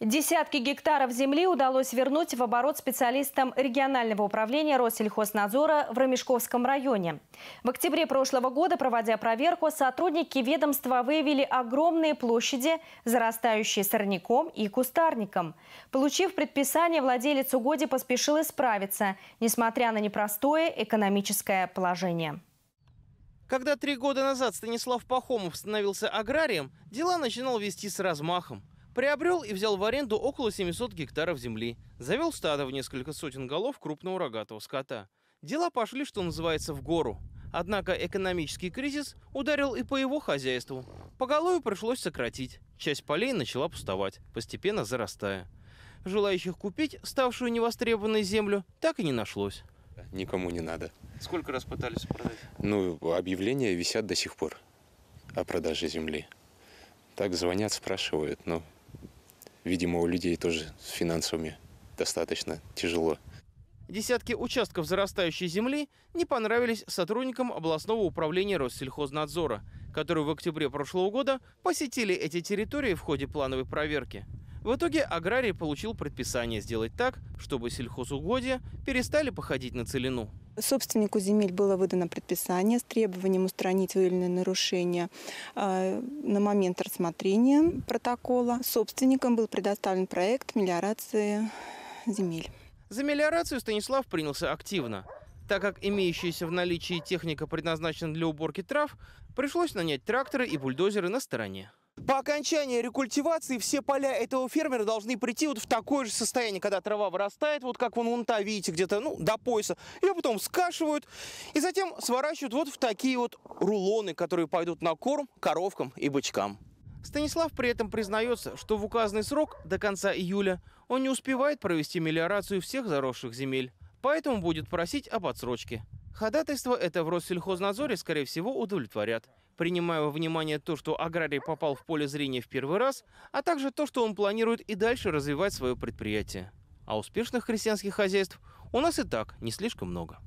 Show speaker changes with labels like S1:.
S1: Десятки гектаров земли удалось вернуть в оборот специалистам регионального управления Россельхознадзора в Ромешковском районе. В октябре прошлого года, проводя проверку, сотрудники ведомства выявили огромные площади, зарастающие сорняком и кустарником. Получив предписание, владелец угодий поспешил исправиться, несмотря на непростое экономическое положение.
S2: Когда три года назад Станислав Пахомов становился аграрием, дела начинал вести с размахом – Приобрел и взял в аренду около 700 гектаров земли. Завел стадо в несколько сотен голов крупного рогатого скота. Дела пошли, что называется, в гору. Однако экономический кризис ударил и по его хозяйству. поголовье пришлось сократить. Часть полей начала пустовать, постепенно зарастая. Желающих купить ставшую невостребованной землю так и не нашлось.
S3: Никому не надо.
S2: Сколько раз пытались продать?
S3: Ну, объявления висят до сих пор о продаже земли. Так звонят, спрашивают, но видимо, у людей тоже с финансовыми достаточно тяжело.
S2: Десятки участков зарастающей земли не понравились сотрудникам областного управления Россельхознадзора, которые в октябре прошлого года посетили эти территории в ходе плановой проверки. В итоге аграрий получил предписание сделать так, чтобы сельхозугодья перестали походить на целину.
S4: Собственнику земель было выдано предписание с требованием устранить выявленные нарушения. А, на момент рассмотрения протокола собственникам был предоставлен проект мелиорации земель.
S2: За мелиорацию Станислав принялся активно. Так как имеющаяся в наличии техника предназначена для уборки трав, пришлось нанять тракторы и бульдозеры на стороне. По окончании рекультивации все поля этого фермера должны прийти вот в такое же состояние, когда трава вырастает, вот как вон вон та, видите, где-то, ну, до пояса. Ее потом скашивают и затем сворачивают вот в такие вот рулоны, которые пойдут на корм коровкам и бычкам. Станислав при этом признается, что в указанный срок, до конца июля, он не успевает провести мелиорацию всех заросших земель, поэтому будет просить об отсрочке. Ходатайство это в Россельхознадзоре, скорее всего, удовлетворят, принимая во внимание то, что аграрий попал в поле зрения в первый раз, а также то, что он планирует и дальше развивать свое предприятие. А успешных крестьянских хозяйств у нас и так не слишком много.